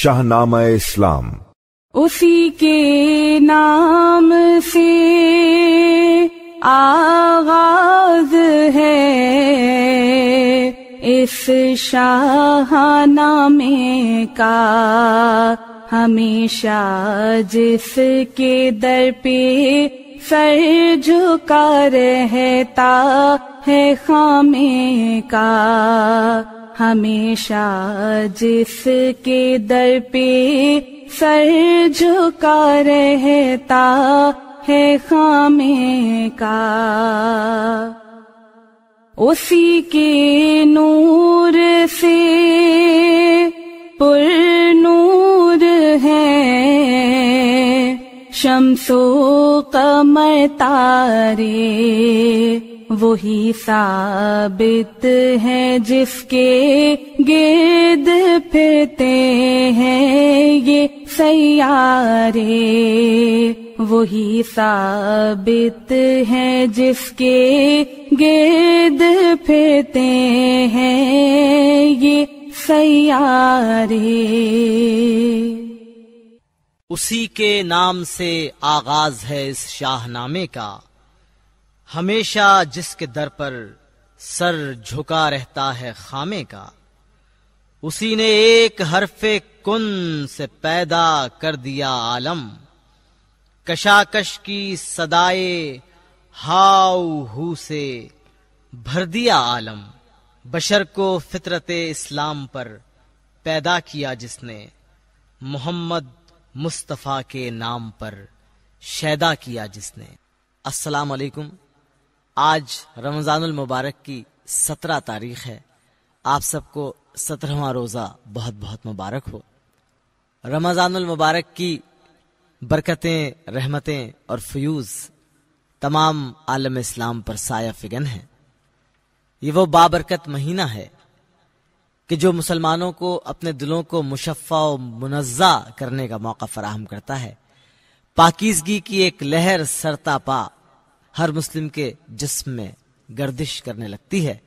शाहनामा इस्लाम उसी के नाम से आगाज है इस शाहनामे का हमेशा जिसके दर पे सर झुका रहता है खामे का हमेशा जिसके दर पे सर झुका रहता है खामे का उसी के नूर से पुर नूर है शमसो कमर तारे वही साबित है जिसके गिर्द फिरते हैं ये सैारे वही साबित है जिसके गिर्द फिरते हैं ये सैारे उसी के नाम से आगाज है इस शाहनामे का हमेशा जिसके दर पर सर झुका रहता है खामे का उसी ने एक हरफे कुन से पैदा कर दिया आलम कशाकश की सदाए हाउ हु से भर दिया आलम बशर को फितरत इस्लाम पर पैदा किया जिसने मोहम्मद मुस्तफ़ा के नाम पर शैदा किया जिसने अस्सलाम वालेकुम आज रमज़ानुल मुबारक की सत्रह तारीख है आप सबको सत्रहवा रोज़ा बहुत बहुत मुबारक हो रमज़ानुल मुबारक की बरकतें रहमतें और फ्यूज़ तमाम आलम इस्लाम पर साया फिगन है ये वो बाबरकत महीना है कि जो मुसलमानों को अपने दिलों को मुशफ़ा मुनज़ा करने का मौका फराहम करता है पाकिजगी की एक लहर सरतापा हर मुस्लिम के जिस्म में गर्दिश करने लगती है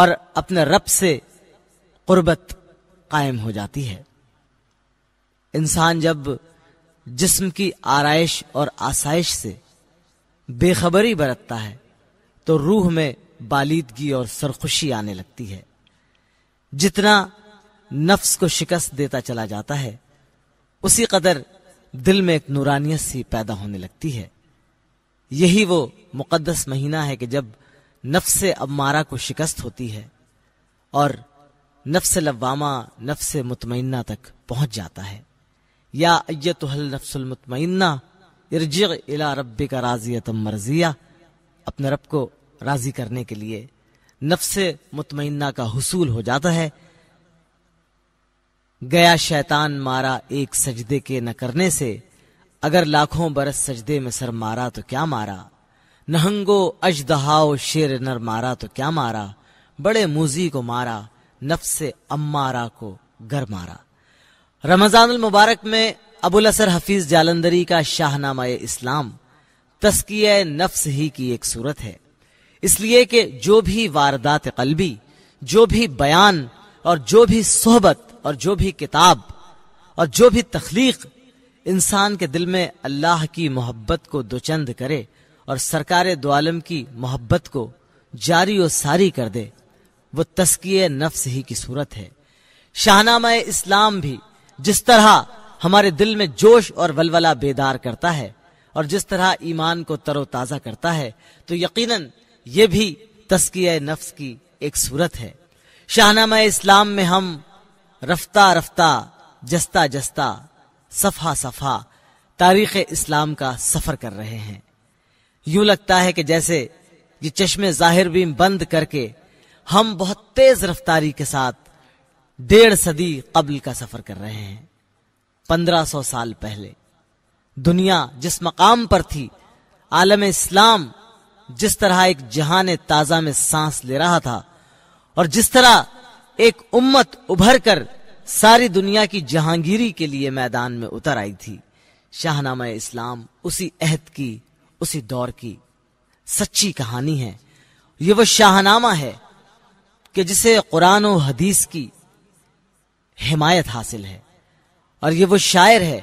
और अपने रब से कुर्बत कायम हो जाती है इंसान जब जिस्म की आरइश और आसाइश से बेखबरी बरतता है तो रूह में बालीदगी और सरखुशी आने लगती है जितना नफ्स को शिकस्त देता चला जाता है उसी कदर दिल में एक नूरानियत सी पैदा होने लगती है यही वो मुकद्दस महीना है कि जब नफ्स अमारा को शिकस्त होती है और नफ्स लवामा नफ्स मुतमना तक पहुंच जाता है या अयतुहल नफ्सुलमतमना इर्ज इला रब का राजियतम मर्जिया अपने रब को राजी करने के लिए नफ्स मुतमना का हसूल हो जाता है गया शैतान मारा एक सजदे के न करने से अगर लाखों बरस सजदे में सर मारा तो क्या मारा नहंगो अजदहाओ शेर नर मारा तो क्या मारा बड़े मूजी को मारा नफ्स अम्मारा को गर मारा रमजान मुबारक में अबुल असर हफीज जालंदरी का शाहनामा इस्लाम तस्कीय नफ्स ही की एक सूरत है इसलिए कि जो भी वारदात कलबी जो भी बयान और जो भी सोहबत और जो भी किताब और जो भी तख्लीक इंसान के दिल में अल्लाह की मोहब्बत को दुचंद करे और सरकार दोआलम की मोहब्बत को जारी और सारी कर दे वो तस्किय नफ्स ही की सूरत है शाहनामा इस्लाम भी जिस तरह हमारे दिल में जोश और वलवला बेदार करता है और जिस तरह ईमान को तरोताज़ा करता है तो यकीनन ये भी तस्किय नफ्स की एक सूरत है शाहनामा इस्लाम में हम रफ्ता रफ्ता जस्ता जस्ता सफ़ा सफ़ा तारीख़ इस्लाम का सफ़र कर रहे हैं यूं लगता है कि जैसे ये चश्मे ज़ाहिर भी बंद करके हम बहुत तेज़ रफ्तारी के साथ डेढ़ सदी कबल का सफ़र कर रहे हैं पंद्रह सौ साल पहले दुनिया जिस मकाम पर थी आलम इस्लाम जिस तरह एक जहान ताज़ा में सांस ले रहा था और जिस तरह एक उम्मत उभर कर सारी दुनिया की जहांगीरी के लिए मैदान में उतर आई थी शाहनामा इस्लाम उसी अहद की उसी दौर की सच्ची कहानी है ये वो शाहनामा है कि जिसे कुरान और हदीस की हिमायत हासिल है और ये वो शायर है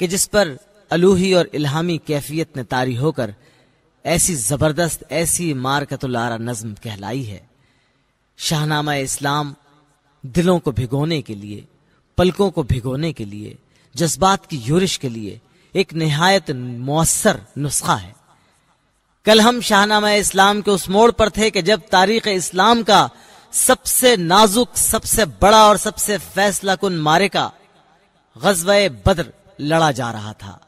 कि जिस पर अलूही और इल्हामी कैफियत ने तारी होकर ऐसी ज़बरदस्त ऐसी मारकतुलारा नज्म कहलाई है शाहनामा इस्लाम दिलों को भिगोने के लिए पलकों को भिगोने के लिए जज्बात की यूरिश के लिए एक नहायत मौसर नुस्खा है कल हम शाहनामा इस्लाम के उस मोड़ पर थे कि जब तारीख इस्लाम का सबसे नाजुक सबसे बड़ा और सबसे फैसला कुन मारे का गजब बद्र लड़ा जा रहा था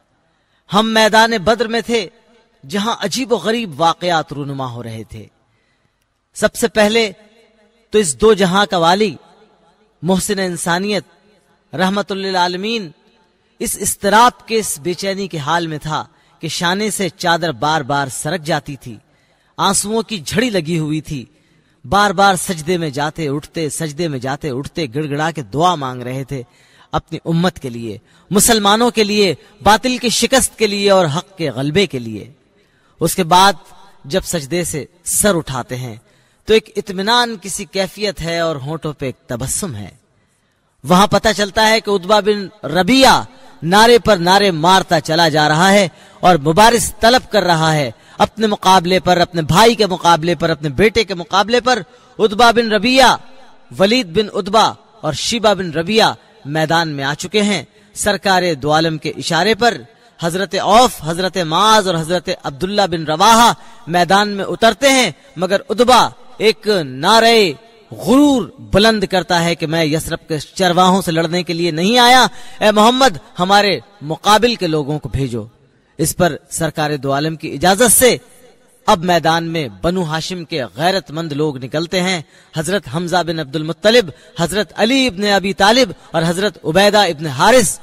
हम मैदान बद्र में थे जहां अजीब गरीब वाकयात रूनुमा हो रहे थे सबसे पहले तो इस दो जहां का वाली मोहसिन इंसानियत रहमतुल्लामीन इस इसतराब के इस बेचैनी के हाल में था कि शाने से चादर बार बार सरक जाती थी आंसुओं की झड़ी लगी हुई थी बार बार सजदे में जाते उठते सजदे में जाते उठते गिड़गड़ा के दुआ मांग रहे थे अपनी उम्मत के लिए मुसलमानों के लिए बातिल की शिकस्त के लिए और हक के गलबे के लिए उसके बाद जब सजदे से सर उठाते हैं तो एक इतमान किसी कैफियत है और होठों पे एक तबस्सुम है वहां पता चलता है कि उदबा बिन रबिया नारे पर नारे मारता चला जा रहा है और मुबारिस तलब कर रहा है अपने मुकाबले पर अपने भाई के मुकाबले पर अपने बेटे के मुकाबले पर उदबा बिन रबिया वलीद बिन उदबा और शिबा बिन रबिया मैदान में आ चुके हैं सरकार दुआलम के इशारे पर हजरत औफ हजरत माज और हजरत अब्दुल्ला बिन रवाहा मैदान में उतरते हैं मगर उदबा एक नारे गुरूर बुलंद करता है कि मैं यसरफ के चरवाहों से लड़ने के लिए नहीं आया ए मोहम्मद हमारे मुकाबिल के लोगों को भेजो इस पर सरकार दो आलम की इजाजत से अब मैदान में बनु हाशिम के गैरतमंद लोग निकलते हैं हजरत हमजा बिन अब्दुल मुत्तलिब हजरत अली इबन अबी तालिब और हजरत उबैदा इबन हारिस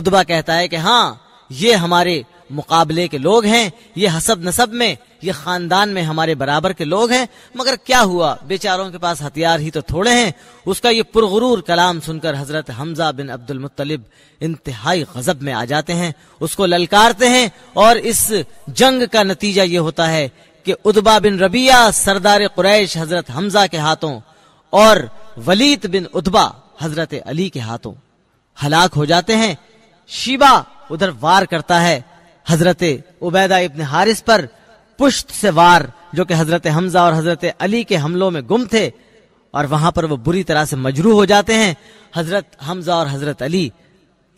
उदबा कहता है कि हाँ ये हमारे मुकाबले के लोग हैं ये हसब नसब में ये खानदान में हमारे बराबर के लोग हैं मगर क्या हुआ बेचारों के पास हथियार ही तो थोड़े हैं उसका ये पुरगरूर कलाम सुनकर हजरत हमजा बिन अब्दुल मुतलिब इंतहाई गजब में आ जाते हैं उसको ललकारते हैं और इस जंग का नतीजा ये होता है कि उदबा बिन रबिया सरदार कुरैश हजरत हमजा के हाथों और वलीद बिन उदबा हजरत अली के हाथों हलाक हो जाते हैं शिबा उधर वार करता है हजरत उबैदा इब्न हारिस पर पुश्त से वार जो कि हजरत हमजा और हजरत अली के हमलों में गुम थे और वहां पर वो बुरी तरह से मजरू हो जाते हैं हजरत हमजा और हजरत अली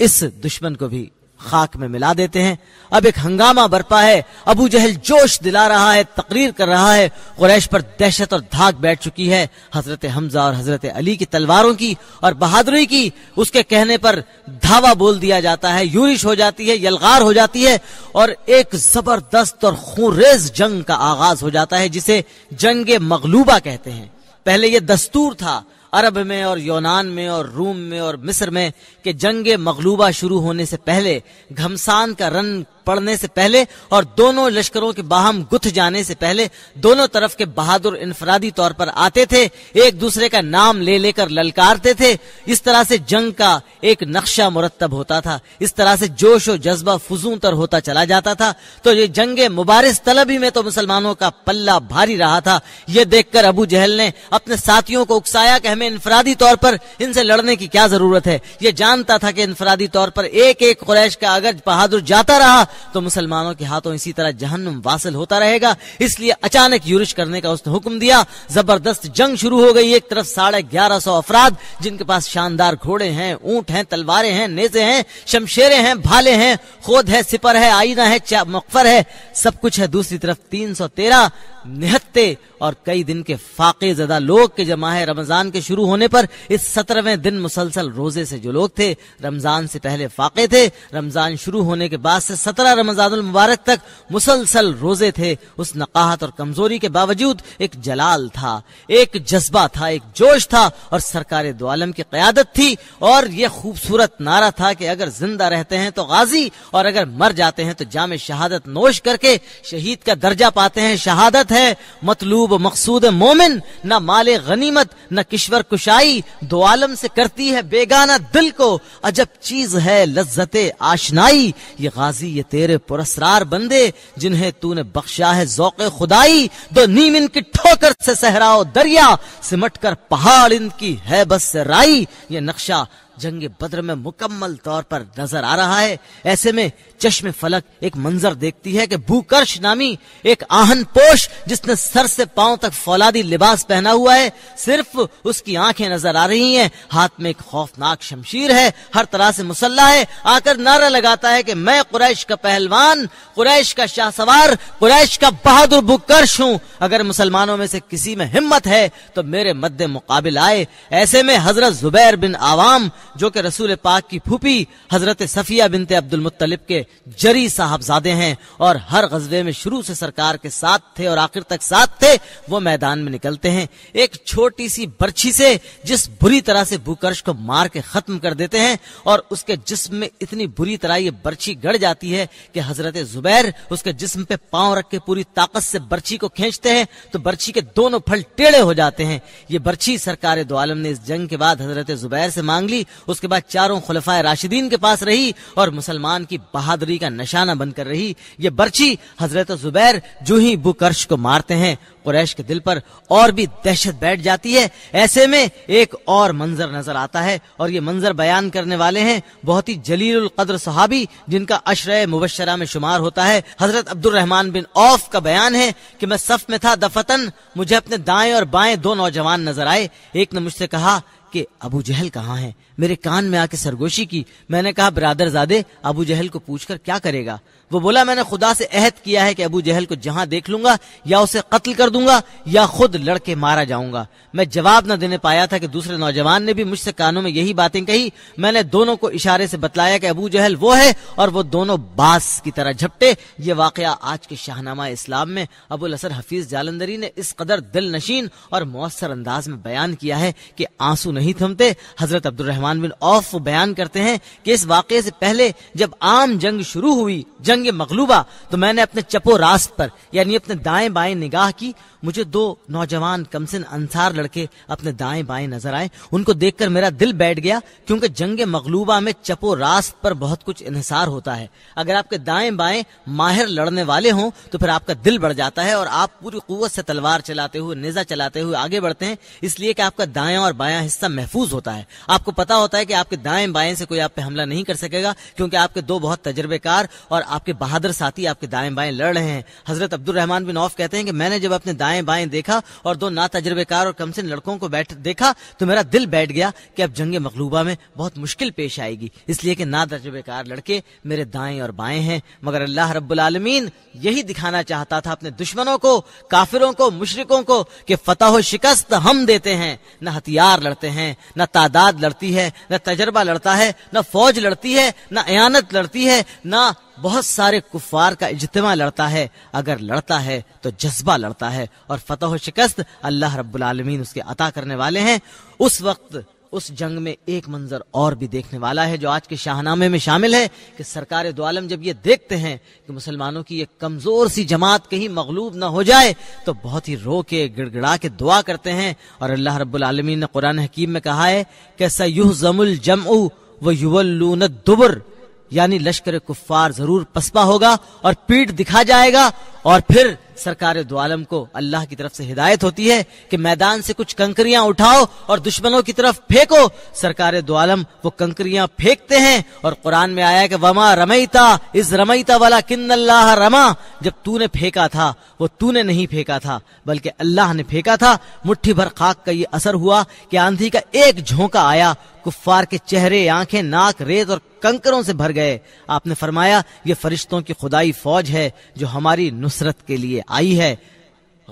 इस दुश्मन को भी खाक में मिला देते हैं अब एक हंगामा बरपा है अबू जहल जोश दिला रहा है तकरीर कर रहा है कुरैश पर दहशत और धाक बैठ चुकी है हजरत हमजा और हजरत अली की तलवारों की और बहादुरी की उसके कहने पर धावा बोल दिया जाता है यूरिश हो जाती है यलगार हो जाती है और एक जबरदस्त और खूरेज जंग का आगाज हो जाता है जिसे जंग मगलूबा कहते हैं पहले यह दस्तूर था अरब में और यूनान में और रूम में और मिस्र में कि जंग मगलूबा शुरू होने से पहले घमसान का रन पड़ने से पहले और दोनों लश्करों के बाहम गुथ जाने से पहले दोनों तरफ के बहादुर इनफरादी तौर पर आते थे एक दूसरे का नाम ले लेकर ललकारते थे इस तरह से जंग का एक नक्शा मुरतब होता था इस तरह से जोश और जज्बा फजूं तर होता चला जाता था तो ये जंग मुबारस तलबी में तो मुसलमानों का पल्ला भारी रहा था यह देखकर अबू जहल ने अपने साथियों को उकसाया कि हमें इनफरादी तौर पर इनसे लड़ने की क्या जरूरत है यह जानता था कि इनफरादी तौर पर एक एक कुरैश का अगर बहादुर जाता रहा तो मुसलमानों के हाथों इसी तरह जहन्नुम वासिल होता रहेगा इसलिए अचानक यूरिश करने का उसने हुक्म दिया जबरदस्त जंग शुरू हो गई एक तरफ साढ़े ग्यारह सौ अफराद जिनके पास शानदार घोड़े हैं ऊंट हैं तलवारें हैं नेजे हैं शमशेरे हैं भाले हैं खोद है सिपर है आईना है मकफर है सब कुछ है दूसरी तरफ तीन सौ तेरह निहत्ते और कई दिन के फाके ज्यादा लोग के जमाए रमजान के शुरू होने पर इस सत्रहवें दिन मुसलसल रोजे से जो लोग थे रमजान से पहले फाके थे रमजान शुरू होने के बाद से सत्रह सत्रह रमजानुल मुबारक तक मुसलसल रोजे थे उस नकाहत और कमजोरी के बावजूद एक जलाल था एक जज्बा था एक जोश था और सरकार दो आलम की क्यादत थी और यह खूबसूरत नारा था कि अगर जिंदा रहते हैं तो गाजी और अगर मर जाते हैं तो जाम शहादत नोश करके शहीद का दर्जा पाते हैं शहादत है मतलूब मकसूद मोमिन न माले गनीमत न किश्वर कुशाई दो आलम से करती है बेगाना दिल को अजब चीज है लज्जत आशनाई ये गाजी ये तेरे पुरस्रार बंदे जिन्हें तूने बख्शा है जोके खुदाई दो नीम इनकी ठोकर से सहराओ दरिया सिमट कर पहाड़ इनकी है बस से राई ये नक्शा जंग बद्र में मुकम्मल तौर पर नजर आ रहा है ऐसे में चश्मे फलक एक मंजर देखती है कि भूकर्ष नामी एक आहन पोष जिसने सर से पांव तक फौलादी लिबास पहना हुआ है सिर्फ उसकी आंखें नजर आ रही हैं हाथ में एक खौफनाक शमशीर है हर तरह से मुसल्ला है आकर नारा लगाता है कि मैं कुरैश का पहलवान कुरैश का शाहसवार कुरैश का बहादुर भूकर्ष हूँ अगर मुसलमानों में से किसी में हिम्मत है तो मेरे मद्दे मुकाबिल आए ऐसे में हजरत जुबैर बिन आवाम जो कि रसूल पाक की फूपी हजरत सफिया बिनते अब्दुल मुतलिब के जरी साहबजादे हैं और हर गजबे में शुरू से सरकार के साथ थे और आखिर तक साथ थे वो मैदान में निकलते हैं एक छोटी सी बर्छी से जिस बुरी तरह से भूकर्ष को मार के खत्म कर देते हैं और उसके जिस्म में इतनी बुरी तरह ये बर्छी गड़ जाती है कि हजरत जुबैर उसके जिस्म पे पांव रख के पूरी ताकत से बर्छी को खींचते हैं तो बर्छी के दोनों फल टेढ़े हो जाते हैं ये बर्छी सरकार दो आलम ने इस जंग के बाद हजरत जुबैर से मांग ली उसके बाद चारों खुलफा राशिदीन के पास रही और मुसलमान की बहादुर बहादुरी का निशाना बनकर रही ये बर्ची हजरत जुबैर जो ही बुकर्श को मारते हैं कुरैश के दिल पर और भी दहशत बैठ जाती है ऐसे में एक और मंजर नजर आता है और ये मंजर बयान करने वाले हैं बहुत ही जलील कद्र सहाबी जिनका अशर मुबशरा में शुमार होता है हजरत अब्दुल रहमान बिन औफ का बयान है कि मैं सफ में था दफतन मुझे अपने दाएं और बाएं दो नौजवान नजर आए एक ने मुझसे कहा कि अबू जहल कहाँ है मेरे कान में आके सरगोशी की मैंने कहा ब्रादर जादे अबू जहल को पूछकर क्या करेगा वो बोला मैंने खुदा से अहद किया है कि अबू जहल को जहां देख लूंगा या उसे कत्ल कर दूंगा या खुद लड़के मारा जाऊंगा मैं जवाब न देने पाया था कि दूसरे नौजवान ने भी मुझसे कानों में यही बातें कही मैंने दोनों को इशारे से बतलाया कि अबू जहल वो है और वो दोनों बास की तरह झपटे ये वाक़ आज के शाहनामा इस्लाम में अबुल असर हफीज जालंदरी ने इस कदर दिल नशीन और मौसर अंदाज में बयान किया है कि आंसू नहीं थमते हजरत अब्दुलरहमान बिन औफ बयान करते हैं कि इस वाक से पहले जब आम जंग शुरू हुई जंग जंग मकलूबा तो मैंने अपने चपो रास्त पर यानी अपने दाएं बाएं निगाह की मुझे दो नौजवान कमसिन अंसार लड़के अपने दाएं बाएं नजर आए उनको देखकर मेरा दिल बैठ गया क्योंकि जंग मकलूबा में चपो रास्त पर बहुत कुछ इनसार होता है अगर आपके दाएं बाएं माहिर लड़ने वाले हों तो फिर आपका दिल बढ़ जाता है और आप पूरी कुत से तलवार चलाते हुए निजा चलाते हुए आगे बढ़ते हैं इसलिए कि आपका दाया और बाया हिस्सा महफूज होता है आपको पता होता है कि आपके दाएं बाएं से कोई आप पे हमला नहीं कर सकेगा क्योंकि आपके दो बहुत तजर्बेकार और आप आपके बहादुर साथी आपके दाएं बाएं लड़ रहे हैं हजरत रहमान बिन औफ कहते हैं कि मैंने जब अपने दाएं बाएं देखा और दो ना तजर्बेकार और से लड़कों को बैठ देखा तो मेरा दिल बैठ गया कि अब जंग मकलूबा में बहुत मुश्किल पेश आएगी इसलिए कि ना तजर्बेकार लड़के मेरे दाएं और बाएं हैं मगर अल्लाह रब्बुलमीन यही दिखाना चाहता था अपने दुश्मनों को काफिरों को मुशरकों को कि फतह शिकस्त हम देते हैं न हथियार लड़ते हैं न तादाद लड़ती है न तजर्बा लड़ता है न फौज लड़ती है न अयानत लड़ती है ना बहुत सारे कुफार का इजतमा लड़ता है अगर लड़ता है तो जज्बा लड़ता है और फतह शिकस्त अल्लाह रबालमीन उसके अता करने वाले हैं उस वक्त उस जंग में एक मंजर और भी देखने वाला है जो आज के शाहनामे में शामिल है कि सरकार दो आलम जब ये देखते हैं कि मुसलमानों की ये कमजोर सी जमात कहीं मगलूब ना हो जाए तो बहुत ही रो के गिड़गिड़ा के दुआ करते हैं और अल्लाह रब्बुल ने कुरान हकीम में कहा है कैसा सयुह जमुल जमऊ व युवल्लून दुबर यानी लश्कर कुफार जरूर पसपा होगा और पीठ दिखा जाएगा और फिर सरकार दुआलम को अल्लाह की तरफ से हिदायत होती है कि मैदान से कुछ कंकरियां उठाओ और दुश्मनों की तरफ फेंको सरकार दुआलम वो कंकरियां फेंकते हैं और कुरान में आया कि वमा रमईता इस रमईता वाला किन्न अल्लाह रमा जब तूने फेंका था वो तूने नहीं फेंका था बल्कि अल्लाह ने फेंका था मुट्ठी भर खाक का ये असर हुआ कि आंधी का एक झोंका आया कुफ्फार के चेहरे आंखें नाक रेत और कंकरों से भर गए आपने फरमाया ये फरिश्तों की खुदाई फौज है जो हमारी नुसरत के लिए आई है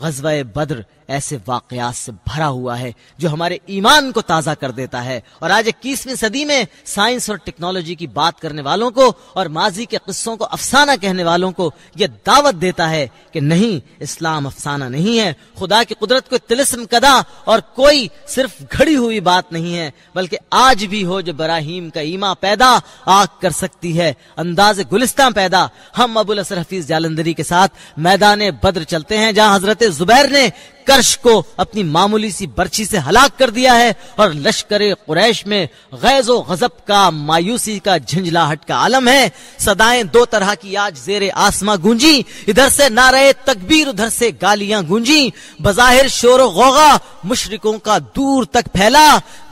गजब बद्र ऐसे वाकयात से भरा हुआ है जो हमारे ईमान को ताज़ा कर देता है और आज इक्कीसवीं सदी में साइंस और टेक्नोलॉजी की बात करने वालों को और माजी के किस्सों को अफसाना कहने वालों को यह दावत देता है कि नहीं इस्लाम अफसाना नहीं है खुदा की कुदरत को तिलस्म कदा और कोई सिर्फ घड़ी हुई बात नहीं है बल्कि आज भी हो जो बराहीम का ईमा पैदा आग कर सकती है अंदाज गुलिस्तान पैदा हम अबुल असर हफीज जालंदरी के साथ मैदान बद्र चलते हैं जहां हजरत जुबैर ने कर्श को अपनी मामूली सी बर्छी से हलाक कर दिया है और लश्कर कुरैश में गैज व गजब का मायूसी का झंझलाहट का आलम है सदाएं दो तरह की आज जेर आसमा गूंजी इधर से नारे तकबीर उधर से गालियां गूंजी बजाहिर शोर गोगा मुशरकों का दूर तक फैला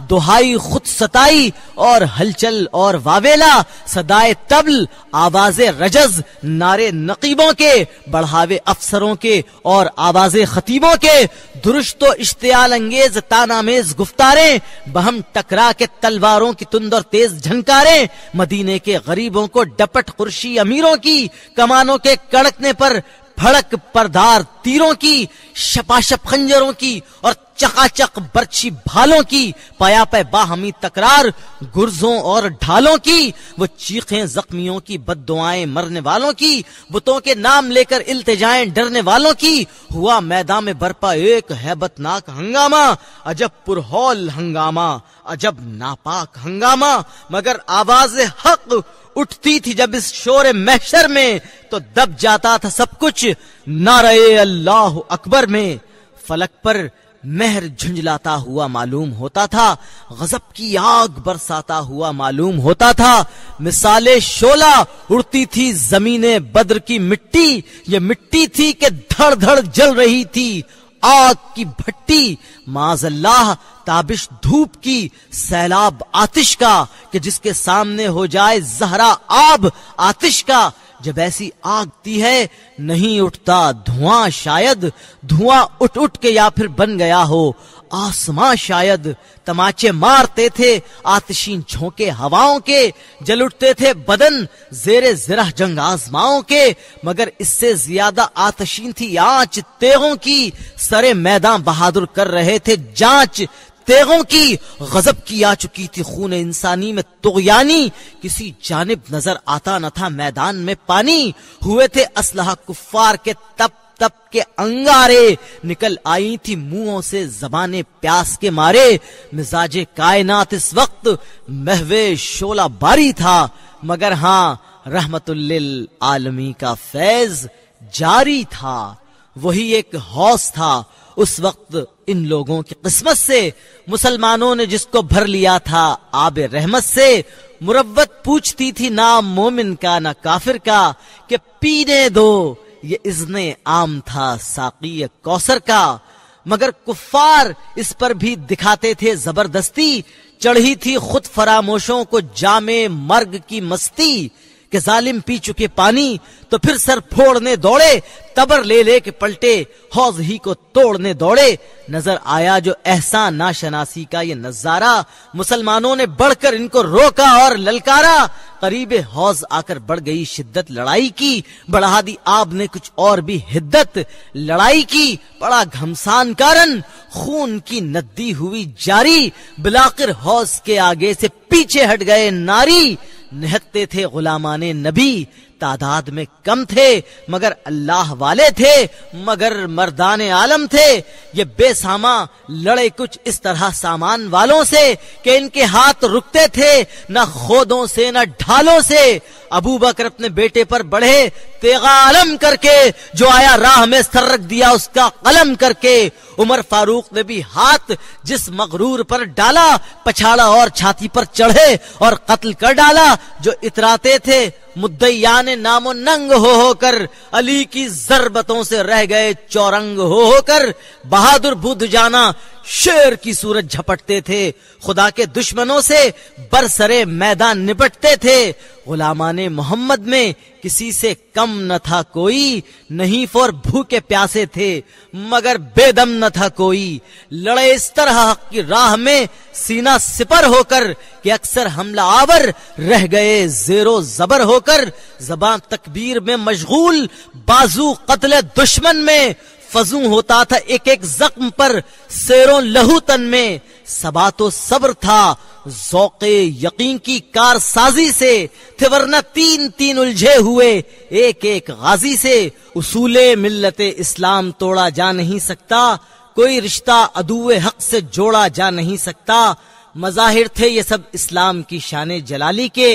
दुहाई खुद सताई और हलचल और वावेला सदाए तबल आवाज रजज नारे नकीबों के बढ़ावे अफसरों के और आवाज खतीबों के दुरुस्त इश्तियाल अंगेज तानामेज गुफ्तारे बहम टकरा के तलवारों की तुंद और तेज झंकारे मदीने के गरीबों को डपट खुर्शी अमीरों की कमानों के कड़कने पर भड़क परदार तीरों की शपाशप खंजरों की और चकाचक बर्छी भालों की पाया पे बाहमी तकरार गुर्जों और ढालों की वो चीखें जख्मियों की बदुआएं मरने वालों की बुतों के नाम लेकर इल्तजाएं डरने वालों की हुआ मैदान में बरपा एक हैबतनाक हंगामा अजब पुरहौल हंगामा अजब नापाक हंगामा मगर आवाज हक उठती थी जब इस शोर महशर में तो दब जाता था सब कुछ नारे अल्लाह अकबर में फलक पर मेहर झुंझलाता हुआ मालूम होता था गजब की आग बरसाता हुआ मालूम होता था मिसाले शोला उड़ती थी जमीने बद्र की मिट्टी ये मिट्टी थी कि धड़ धड़ जल रही थी आग की भट्टी माजल्लाह ताबिश धूप की सैलाब आतिश का कि जिसके सामने हो जाए जहरा आब आतिश का जब ऐसी आगती है नहीं उठता धुआं शायद धुआं उठ उठ के या फिर बन गया हो आसमां शायद तमाचे मारते थे आतशीन झोंके हवाओं के जल उठते थे बदन जेरे जरा जंग आजमाओं के मगर इससे ज्यादा आतशीन थी आंच तेहों की सरे मैदान बहादुर कर रहे थे जांच तेहों की गजब की आ चुकी थी खून इंसानी में तो यानी किसी जानब नजर आता न था मैदान में पानी हुए थे असलाह कुफार के तप तप के अंगारे निकल आई थी मुंहों से जबाने प्यास के मारे मिजाज कायनात इस वक्त महवे शोला बारी था मगर हाँ रहमतुल्लिल आलमी का फैज जारी था वही एक हौस था उस वक्त इन लोगों की किस्मत से मुसलमानों ने जिसको भर लिया था आब रहमत से मुरवत पूछती थी ना मोमिन का ना काफिर का कि पीने दो ये इजने आम था साकी कौसर का मगर कुफार इस पर भी दिखाते थे जबरदस्ती चढ़ी थी खुद फरामोशों को जामे मर्ग की मस्ती के जालिम पी चुके पानी तो फिर सर फोड़ने दौड़े तबर ले ले के पलटे हौज ही को तोड़ने दौड़े नजर आया जो एहसा नाशनासी का ये नजारा मुसलमानों ने बढ़कर इनको रोका और ललकारा करीब हौज आकर बढ़ गई शिद्दत लड़ाई की बढ़ा दी आपने ने कुछ और भी हिद्दत लड़ाई की पड़ा घमसान कारण खून की नदी हुई जारी बिलाकर हौज के आगे से पीछे हट गए नारी नहते थे गुलामाने नबी तादाद में कम थे मगर अल्लाह वाले थे मगर मर्दान आलम थे ये बेसामा लड़े कुछ इस तरह सामान वालों से कि इनके हाथ रुकते थे न खोदों से न ढालों से अबू बकर अपने बेटे पर बढ़े तेगा आलम करके जो आया राह में सर रख दिया उसका कलम करके उमर फारूक ने भी हाथ जिस मगरूर पर डाला पछाड़ा और छाती पर चढ़े और कत्ल कर डाला जो इतराते थे ने नामो नंग हो होकर अली की जरबतों से रह गए चौरंग हो होकर बहादुर बुद्ध जाना शेर की सूरत झपटते थे खुदा के दुश्मनों से बरसरे मैदान निपटते थे ने मोहम्मद में किसी से कम न था कोई नहीं फोर भूखे प्यासे थे मगर बेदम न था कोई लड़े इस तरह हक की राह में सीना सिपर होकर कि अक्सर हमला आवर रह गए जेरो जबर होकर जबान तकबीर में मशगूल बाजू कत्ल दुश्मन में फजू होता था एक एक जख्म पर शेरों लहू तन में सबा तो सब्र था जोके यकीन की कार साजी से थे वरना तीन तीन उलझे हुए एक एक गाजी से उसूले मिल्लत इस्लाम तोड़ा जा नहीं सकता कोई रिश्ता अदुए हक से जोड़ा जा नहीं सकता मजाहिर थे ये सब इस्लाम की शान जलाली के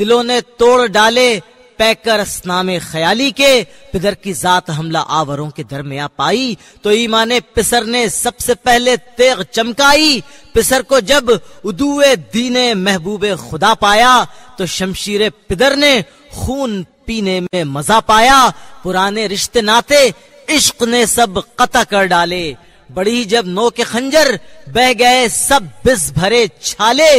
दिलों ने तोड़ डाले पैकर स्नाम ख्याली के पिदर की जात हमला आवरों के दरमिया पाई तो ईमान पिसर ने सबसे पहले तेग चमकाई पिसर को जब उदुए दीने महबूब खुदा पाया तो शमशीर पिदर ने खून पीने में मजा पाया पुराने रिश्ते नाते इश्क ने सब कता कर डाले बड़ी जब नो के खंजर बह गए सब बिस भरे छाले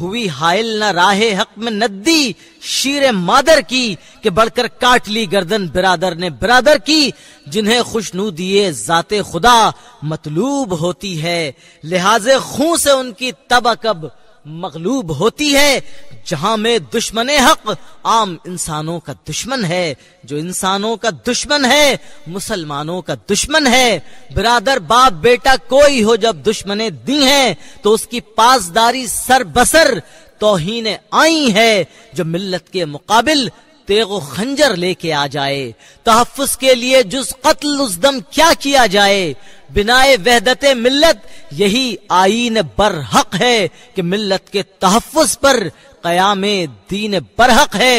हुई हायल न राहे हक में नदी शीर मादर की के बढ़कर काट ली गर्दन बिरादर ने बिरादर की जिन्हें खुशनू दिए जाते खुदा मतलूब होती है लिहाजे खून से उनकी तब कब मकलूब होती है जहां में दुश्मन हक आम इंसानों का दुश्मन है जो इंसानों का दुश्मन है मुसलमानों का दुश्मन है बिरादर बाप बेटा कोई हो जब दुश्मने दी हैं तो उसकी पासदारी सर बसर तोहन आई है जो मिल्लत के मुकाबिल तेगो खंजर लेके आ जाए तहफ़ के लिए जुज कत्ल उस दम क्या किया जाए बिनाए वहदत मिल्लत यही आइन बरहक है कि मिल्लत के तहफ़ पर कयाम दीन बरहक है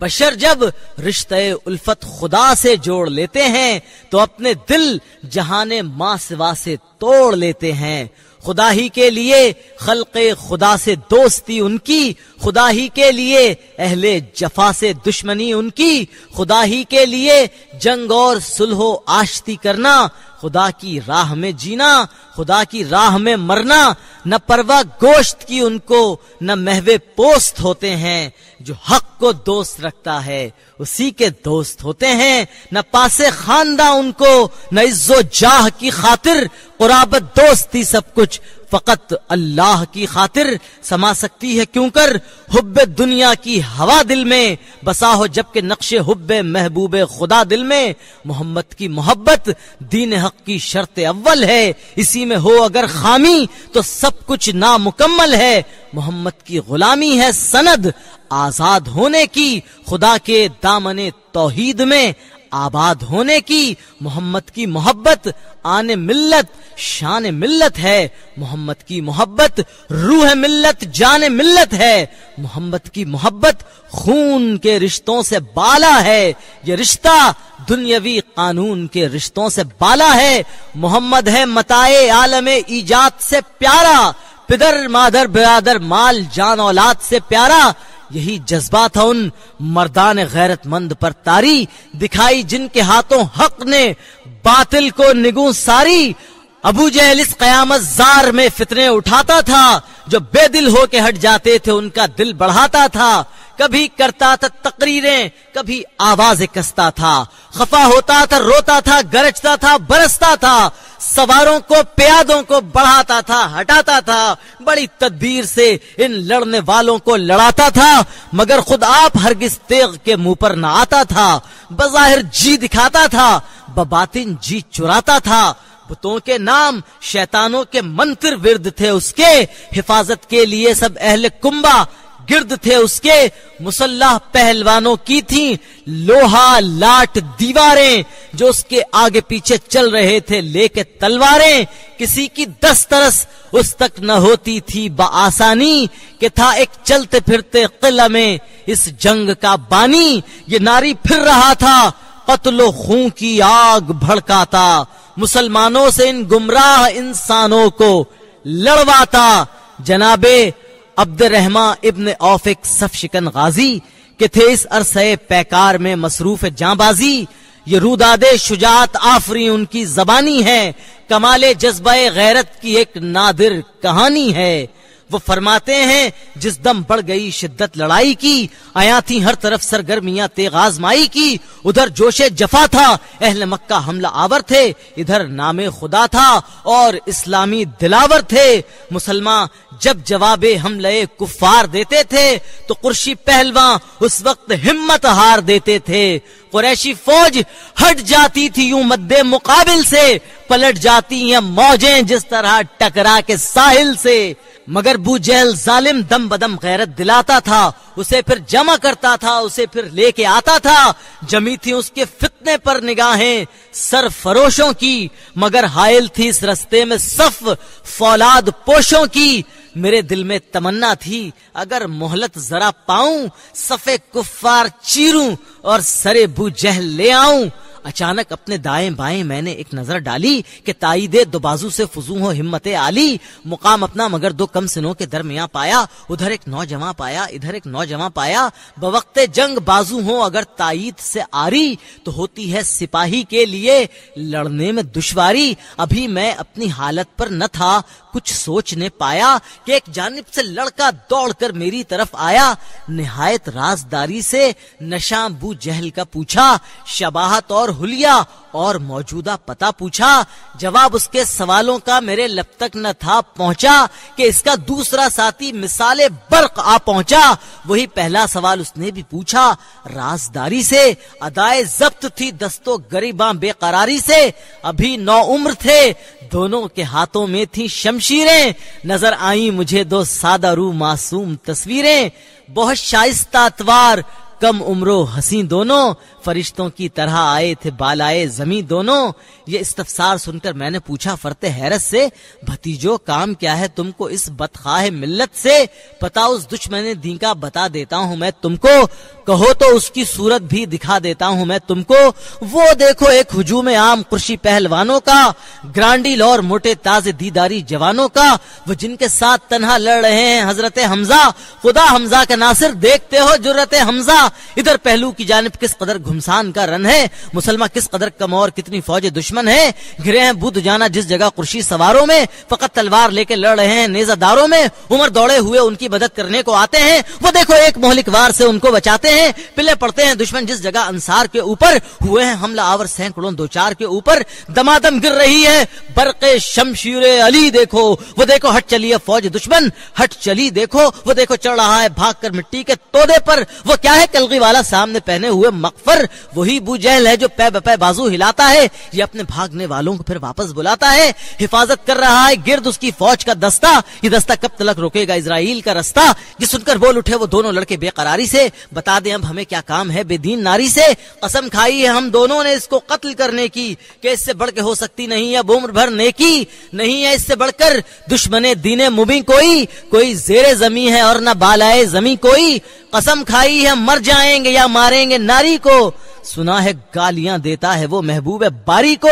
बशर जब रिश्ते उल्फत खुदा से जोड़ लेते हैं तो अपने दिल जहाने माँ सिवा से तोड़ लेते हैं खुदा ही के लिए खलक खुदा से दोस्ती उनकी खुदा ही के लिए अहले जफा से दुश्मनी उनकी खुदा ही के लिए जंग और सुलहो आश्ती करना खुदा की राह में जीना खुदा की राह में मरना न परवा गोश्त की उनको न महवे पोस्त होते हैं जो हक को दोस्त रखता है उसी के दोस्त होते हैं न पासे खानदा उनको न इज्जो जाह की खातिर कुराबत दोस्ती सब कुछ फ़कत अल्लाह की खातिर समा सकती है क्यों कर हुब दुनिया की हवा दिल में बसा हो जबकि नक्शे हुब महबूब खुदा दिल में मोहम्मद की मोहब्बत दीन हक की शर्त अव्वल है इसी में हो अगर खामी तो सब कुछ नामुकम्मल है मोहम्मद की गुलामी है सनद आजाद होने की खुदा के दामने तोहीद में आबाद होने की मोहम्मद की मोहब्बत आने मिल्लत शान मिल्लत है मोहम्मद की मोहब्बत रूह मिल्लत जान मिल्लत है मोहम्मद की मोहब्बत खून के रिश्तों से बाला है ये रिश्ता दुनियावी कानून के रिश्तों से बाला है मोहम्मद है मताए आलम ईजाद से प्यारा पिदर मादर बरादर माल जान औलाद से प्यारा यही जज्बा था उन मर्दान गैरतमंद पर तारी दिखाई जिनके हाथों हक ने बातिल को निगू सारी अबू जहल इस कयामत जार में फितने उठाता था जो बेदिल होके हट जाते थे उनका दिल बढ़ाता था कभी करता था तकरीरें कभी आवाज कसता था खफा होता था रोता था गरजता था बरसता था सवारों को प्यादों को बढ़ाता था हटाता था बड़ी तदबीर से इन लड़ने वालों को लड़ाता था मगर खुद आप हरगिज तेग के मुंह पर ना आता था बजाहिर जी दिखाता था बबातिन जी चुराता था बुतों के नाम शैतानों के मंत्र विरद थे उसके हिफाजत के लिए सब अहले कुंबा गिर्द थे उसके मुसल्ला पहलवानों की थी लोहा लाट दीवारें जो उसके आगे पीछे चल रहे थे लेके तलवारें किसी की दस तरस उस तक न होती थी बसानी के था एक चलते फिरते किला में इस जंग का बानी ये नारी फिर रहा था पतलो खून की आग भड़काता मुसलमानों से इन गुमराह इंसानों को लड़वाता जनाबे रहमा इब्न औफिक सफशिकन गाजी के थे इस अरसे पैकार में मसरूफ जाबाजी ये रूदादे शुजात आफरी उनकी जबानी है कमाले जज्बा गैरत की एक नादिर कहानी है वो फरमाते हैं जिस दम बढ़ गई शिद्दत लड़ाई की आया थी हर तरफ सरगर्मियां आजमाई की उधर जोशे जफा था अहल मक्का हमला आवर थे इधर नामे खुदा था और इस्लामी दिलावर थे मुसलमान जब जवाब हमले कुफार देते थे तो कुर्शी पहलवा उस वक्त हिम्मत हार देते थे कुरैशी फौज हट जाती थी यूं मद्दे मुकाबिल से पलट जाती हैं मौजें जिस तरह टकरा के साहिल से मगर बुजैल जालिम दम बदम गैरत दिलाता था उसे फिर जमा करता था उसे फिर लेके आता था जमी थी उसके फितने पर निगाहें सर फरोशों की मगर हायल थी इस रस्ते में सफ फौलाद पोशों की मेरे दिल में तमन्ना थी अगर मोहलत जरा पाऊं सफे कुफार चीरूं और सरे बूजहल ले आऊं अचानक अपने दाएं बाएं मैंने एक नजर डाली कि दो बाजू से फजू हो हिम्मत आली मुकाम अपना मगर दो कम सिनों के दरमिया पाया उधर एक नौजवान पाया इधर एक नौजवान पाया बवक्त जंग बाजू हो अगर ताईद से आरी तो होती है सिपाही के लिए लड़ने में दुश्वारी अभी मैं अपनी हालत पर न था कुछ सोचने पाया कि एक जानब से लड़का दौड़कर मेरी तरफ आया निहायत राजदारी से बू जहल का पूछा शबाहत और हुलिया और मौजूदा पता पूछा जवाब उसके सवालों का मेरे लब तक न था पहुंचा कि इसका दूसरा साथी मिसाले बर्क आ पहुंचा वही पहला सवाल उसने भी पूछा राजदारी से अदाए जब्त थी दस्तो गरीबा बेकरारी से अभी नौ उम्र थे दोनों के हाथों में थी शमशीरें नजर आई मुझे दो सादा रू मासूम तस्वीरें बहुत शाइस्ता अतवार कम उम्रो हसी दोनों फरिश्तों की तरह आए थे बालाए जमी दोनों ये इस्तफसार सुनकर मैंने पूछा फरते हैरत से भतीजो काम क्या है तुमको इस बदखाह मिल्लत से पता उस दुश्मन दी का बता देता हूँ मैं तुमको कहो तो उसकी सूरत भी दिखा देता हूँ मैं तुमको वो देखो एक हजूम आम कुर्शी पहलवानों का ग्रांडील और मोटे ताजे दीदारी जवानों का वो जिनके साथ तनहा लड़ रहे हैं हजरत हमजा खुदा हमजा का नासिर देखते हो जुर्रत हमजा देखना इधर पहलू की जानब किस कदर घुमसान का रन है मुसलमान किस कदर कम और कितनी फौज दुश्मन है घिरे हैं बुद्ध जाना जिस जगह कुर्शी सवारों में फकत तलवार लेके लड़ रहे हैं नेजादारों में उम्र दौड़े हुए उनकी मदद करने को आते हैं वो देखो एक मोहलिक वार से उनको बचाते हैं पिले पड़ते हैं दुश्मन जिस जगह अंसार के ऊपर हुए हैं हमला आवर सैकड़ों दो चार के ऊपर दमादम गिर रही है बरके शमशीर अली देखो वो देखो हट चली है फौज दुश्मन हट चली देखो वो देखो चढ़ रहा है भाग कर मिट्टी के तोदे पर वो क्या है तलगी वाला सामने पहने हुए मकफर वही बुजहल है जो पै बपै बाजू हिलाता है ये अपने भागने वालों को फिर वापस बुलाता है हिफाजत कर रहा है गिर्द उसकी फौज का दस्ता ये दस्ता कब तलक रोकेगा इसराइल का रास्ता ये सुनकर बोल उठे वो दोनों लड़के बेकरारी से बता दे अब हमें क्या काम है बेदीन नारी से कसम खाई है हम दोनों ने इसको कत्ल करने की के इससे बढ़ के हो सकती नहीं है अब उम्र भर नेकी नहीं है इससे बढ़कर दुश्मने दीने मुबी कोई कोई जेर जमी है और न बालाए जमी कोई कसम खाई है मर जाएंगे या मारेंगे नारी को सुना है गालियां देता है वो महबूब बारी को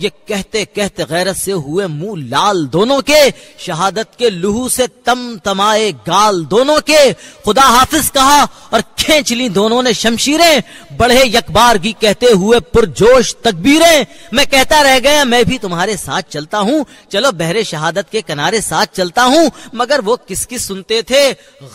ये कहते कहते गैरत से हुए मुंह लाल दोनों के शहादत के लहू से तम तमाए गाल दोनों के खुदा हाफिज कहा और खेच ली दोनों ने शमशीरें बढ़े यकबार की कहते हुए पुरजोश तकबीरें मैं कहता रह गया मैं भी तुम्हारे साथ चलता हूँ चलो बहरे शहादत के किनारे साथ चलता हूँ मगर वो किसकी सुनते थे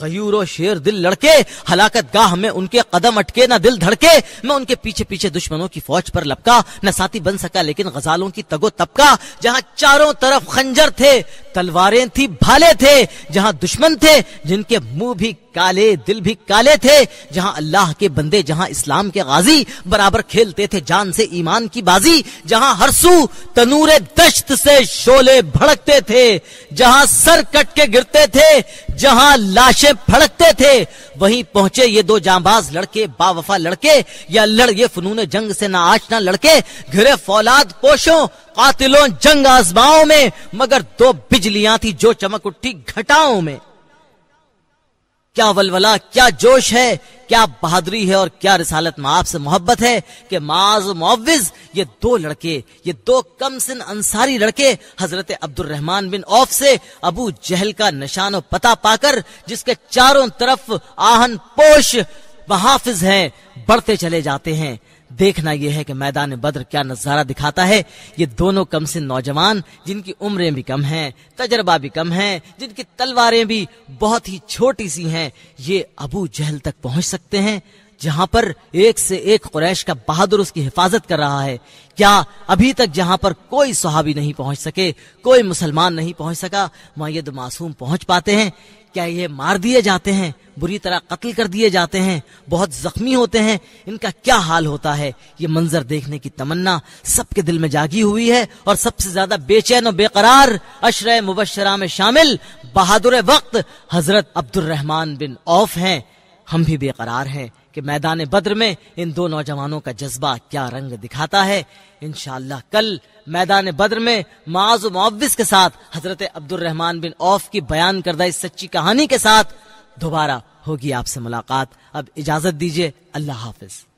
गयूर शेर दिल लड़के हलाकत गाह में उनके कदम अटके ना दिल धड़के मैं उनके पीछे पीछे दुश्मनों की फौज पर लपका न साथी बन सका लेकिन गजालों की तगो तपका जहां चारों तरफ खंजर थे तलवारें थी भाले थे जहां दुश्मन थे जिनके मुंह भी काले दिल भी काले थे जहां अल्लाह के बंदे जहां इस्लाम के गाजी बराबर खेलते थे जान से ईमान की बाजी जहां हर सू तनूर दश्त से शोले भड़कते थे जहां सर कट के गिरते थे जहां लाशें फड़कते थे वहीं पहुंचे ये दो जांबाज लड़के बावफा लड़के या लड़ ये फनून जंग से ना आशना लड़के घिरे फौलाद पोशों कातिलों जंग आजमाओं में मगर दो बिजलियां थी जो चमक उठी घटाओं में क्या वलवला क्या जोश है क्या बहादुरी है और क्या रिसालत में आपसे मोहब्बत है कि माज मुआविज ये दो लड़के ये दो कम सिन अंसारी लड़के हजरत अब्दुल रहमान बिन औफ से अबू जहल का निशान और पता पाकर जिसके चारों तरफ आहन पोश महाफिज हैं बढ़ते चले जाते हैं देखना यह है कि मैदान बद्र क्या नज़ारा दिखाता है ये दोनों कम से नौजवान जिनकी उम्रें भी कम हैं तजर्बा भी कम है जिनकी तलवारें भी बहुत ही छोटी सी हैं ये अबू जहल तक पहुंच सकते हैं जहां पर एक से एक कुरैश का बहादुर उसकी हिफाजत कर रहा है क्या अभी तक जहां पर कोई सहाबी नहीं पहुंच सके कोई मुसलमान नहीं पहुंच सका वहां तो मासूम पहुंच पाते हैं क्या ये मार दिए जाते हैं बुरी तरह कत्ल कर दिए जाते हैं बहुत जख्मी होते हैं इनका क्या हाल होता है ये मंजर देखने की तमन्ना सबके दिल में जागी हुई है और सबसे ज्यादा बेचैन और बेकरार अशर मुबशरा में शामिल बहादुर वक्त हजरत अब्दुलरहमान बिन औफ हैं हम भी बेकरार हैं कि मैदान बद्र में इन दो नौजवानों का जज्बा क्या रंग दिखाता है इन कल मैदान बद्र में माज मुआविस के साथ हजरत अब्दुलरहमान बिन औफ की बयान करदा इस सच्ची कहानी के साथ दोबारा होगी आपसे मुलाकात अब इजाजत दीजिए अल्लाह हाफिज़